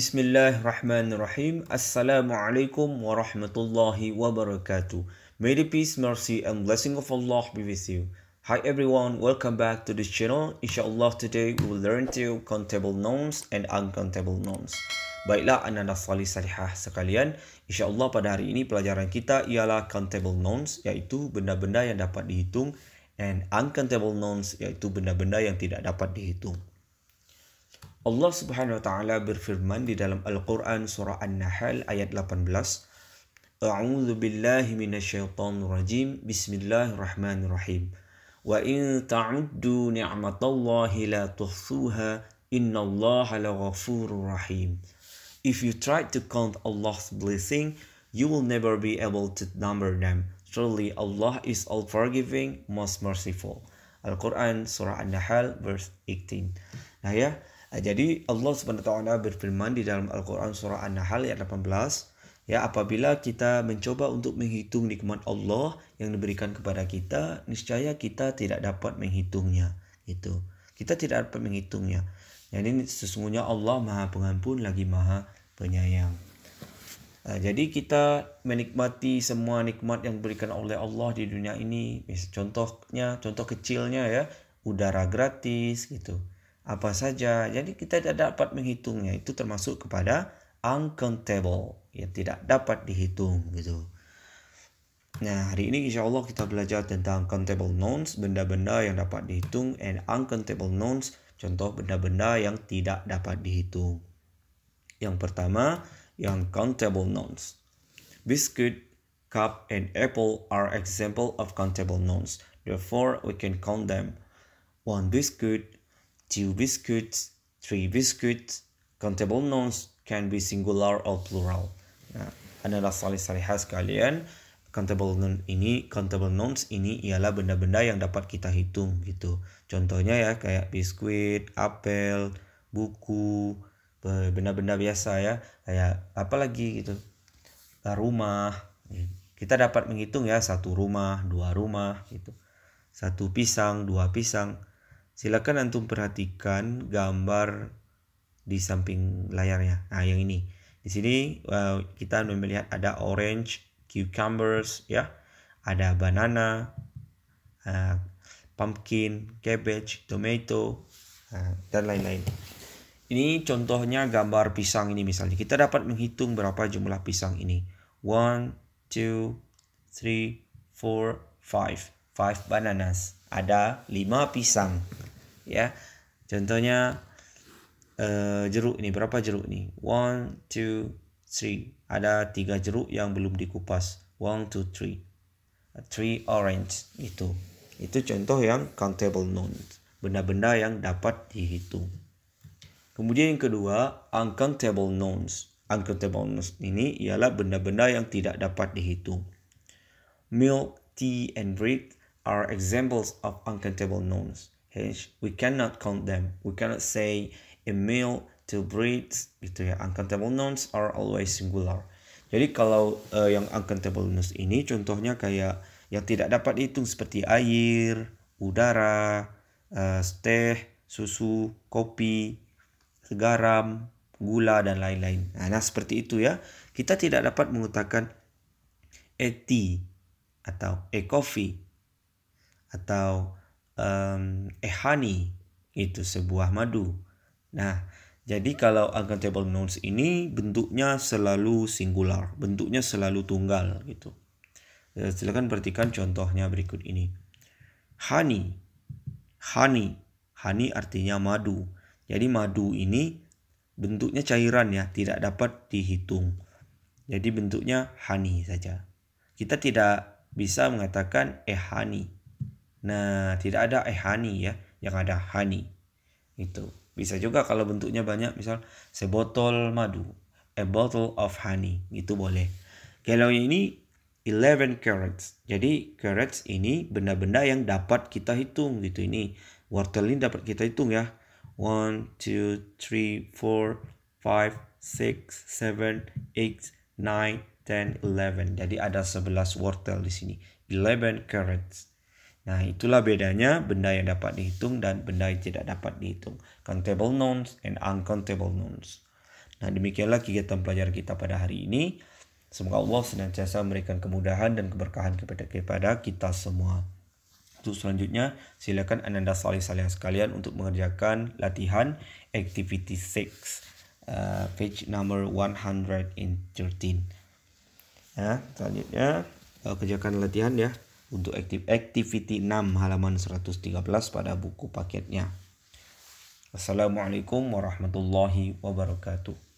Bismillahirrahmanirrahim. Assalamualaikum warahmatullahi wabarakatuh. May the peace, mercy and blessing of Allah be with you. Hi everyone, welcome back to this channel. InsyaAllah today we will learn to countable nouns and uncountable nouns. Baiklah ananda salih salihah sekalian. InsyaAllah pada hari ini pelajaran kita ialah countable nouns iaitu benda-benda yang dapat dihitung and uncountable nouns iaitu benda-benda yang tidak dapat dihitung. Allah Subhanahu wa taala berfirman di dalam Al-Qur'an surah An-Nahl ayat 18 A'udzu billahi minasyaitonir rajim Bismillahirrahmanirrahim Wa in ta'uddu ni'matallahi la tuhsuha innallaha laghafurur rahim If you try to count Allah's blessing you will never be able to number them Surely Allah is all forgiving most merciful Al-Qur'an surah An-Nahl verse 18 Nah ya Nah, jadi Allah SWT berfirman di dalam Al-Quran surah An-Nahl ayat 18 ya apabila kita mencoba untuk menghitung nikmat Allah yang diberikan kepada kita niscaya kita tidak dapat menghitungnya itu kita tidak dapat menghitungnya jadi sesungguhnya Allah maha pengampun lagi maha penyayang Nah, jadi kita menikmati semua nikmat yang diberikan oleh Allah di dunia ini. Contohnya, contoh kecilnya ya, udara gratis gitu apa saja. Jadi kita tidak dapat menghitungnya. Itu termasuk kepada uncountable yang tidak dapat dihitung gitu. Nah, hari ini insya Allah kita belajar tentang countable nouns, benda-benda yang dapat dihitung, and uncountable nouns, contoh benda-benda yang tidak dapat dihitung. Yang pertama, yang countable nouns. Biscuit, cup, and apple are example of countable nouns. Therefore, we can count them. One biscuit, two biscuits, three biscuits. Countable nouns can be singular or plural. Nah, adalah salih-salihah sekalian countable noun ini countable nouns ini ialah benda-benda yang dapat kita hitung gitu contohnya ya kayak biskuit apel buku benda-benda biasa ya kayak apa lagi gitu nah, rumah kita dapat menghitung ya satu rumah dua rumah gitu satu pisang dua pisang Silakan antum perhatikan gambar di samping layarnya. Nah, yang ini. Di sini uh, kita anu melihat ada orange, cucumbers ya. Ada banana, uh, pumpkin, cabbage, tomato, uh, dan lain-lain. Ini contohnya gambar pisang ini misalnya. Kita dapat menghitung berapa jumlah pisang ini. 1 2 3 4 5. 5 bananas. Ada 5 pisang ya contohnya uh, jeruk ini berapa jeruk nih one two three ada tiga jeruk yang belum dikupas one two three three orange itu itu contoh yang countable nouns. benda-benda yang dapat dihitung kemudian yang kedua uncountable nouns uncountable nouns ini ialah benda-benda yang tidak dapat dihitung milk tea and bread are examples of uncountable nouns we cannot count them. we cannot say a meal to breeds gitu ya uncountable nouns are always singular jadi kalau uh, yang uncountable nouns ini contohnya kayak yang tidak dapat dihitung seperti air udara uh, teh susu kopi garam gula dan lain-lain nah, nah seperti itu ya kita tidak dapat mengatakan a tea atau a coffee atau um, ehani itu sebuah madu. Nah, jadi kalau uncountable nouns ini bentuknya selalu singular, bentuknya selalu tunggal gitu. Eh, silakan perhatikan contohnya berikut ini. Honey, honey, honey artinya madu. Jadi madu ini bentuknya cairan ya, tidak dapat dihitung. Jadi bentuknya honey saja. Kita tidak bisa mengatakan eh honey Nah, tidak ada eh hani ya, yang ada hani. Itu. Bisa juga kalau bentuknya banyak, misal sebotol madu, a bottle of honey, itu boleh. Kalau ini 11 carats. Jadi carats ini benda-benda yang dapat kita hitung gitu ini. Wortel ini dapat kita hitung ya. 1 2 3 4 5 6 7 8 9 10 11. Jadi ada 11 wortel di sini. 11 carats. Nah, itulah bedanya benda yang dapat dihitung dan benda yang tidak dapat dihitung. Countable nouns and uncountable nouns. Nah, demikianlah kegiatan pelajar kita pada hari ini. Semoga Allah senantiasa memberikan kemudahan dan keberkahan kepada kepada kita semua. Untuk selanjutnya, silakan Ananda Salih Salih sekalian untuk mengerjakan latihan Activity 6, uh, page number 113. Nah, ya, selanjutnya uh, kerjakan latihan ya untuk activity 6 halaman 113 pada buku paketnya. Assalamualaikum warahmatullahi wabarakatuh.